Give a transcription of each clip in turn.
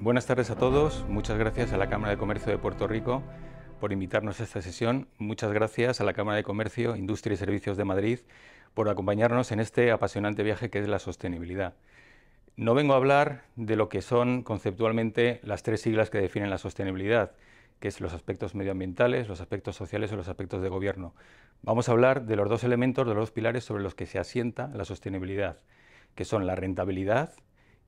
Buenas tardes a todos. Muchas gracias a la Cámara de Comercio de Puerto Rico por invitarnos a esta sesión. Muchas gracias a la Cámara de Comercio, Industria y Servicios de Madrid por acompañarnos en este apasionante viaje que es la sostenibilidad. No vengo a hablar de lo que son conceptualmente las tres siglas que definen la sostenibilidad, que son los aspectos medioambientales, los aspectos sociales o los aspectos de gobierno. Vamos a hablar de los dos elementos, de los dos pilares sobre los que se asienta la sostenibilidad, que son la rentabilidad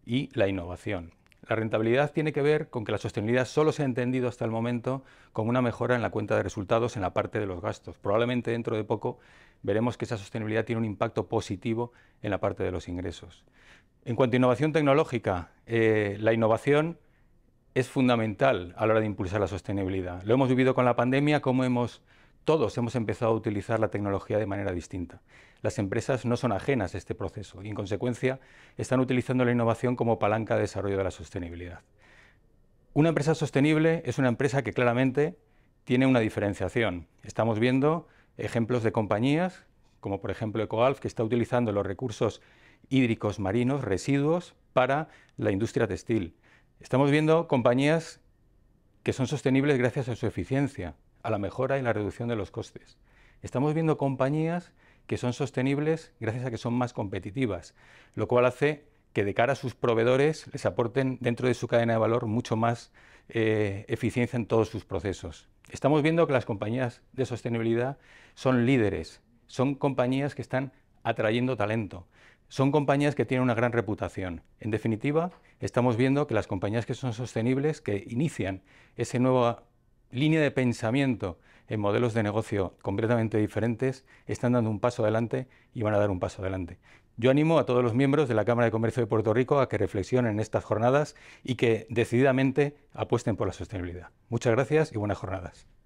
y la innovación. La rentabilidad tiene que ver con que la sostenibilidad solo se ha entendido hasta el momento como una mejora en la cuenta de resultados en la parte de los gastos. Probablemente dentro de poco veremos que esa sostenibilidad tiene un impacto positivo en la parte de los ingresos. En cuanto a innovación tecnológica, eh, la innovación es fundamental a la hora de impulsar la sostenibilidad. Lo hemos vivido con la pandemia, cómo hemos todos hemos empezado a utilizar la tecnología de manera distinta. Las empresas no son ajenas a este proceso y, en consecuencia, están utilizando la innovación como palanca de desarrollo de la sostenibilidad. Una empresa sostenible es una empresa que claramente tiene una diferenciación. Estamos viendo ejemplos de compañías, como por ejemplo EcoAlf, que está utilizando los recursos hídricos marinos, residuos, para la industria textil. Estamos viendo compañías que son sostenibles gracias a su eficiencia, a la mejora y la reducción de los costes. Estamos viendo compañías que son sostenibles gracias a que son más competitivas, lo cual hace que de cara a sus proveedores les aporten dentro de su cadena de valor mucho más eh, eficiencia en todos sus procesos. Estamos viendo que las compañías de sostenibilidad son líderes, son compañías que están atrayendo talento, son compañías que tienen una gran reputación. En definitiva, estamos viendo que las compañías que son sostenibles, que inician ese nuevo línea de pensamiento en modelos de negocio completamente diferentes, están dando un paso adelante y van a dar un paso adelante. Yo animo a todos los miembros de la Cámara de Comercio de Puerto Rico a que reflexionen en estas jornadas y que decididamente apuesten por la sostenibilidad. Muchas gracias y buenas jornadas.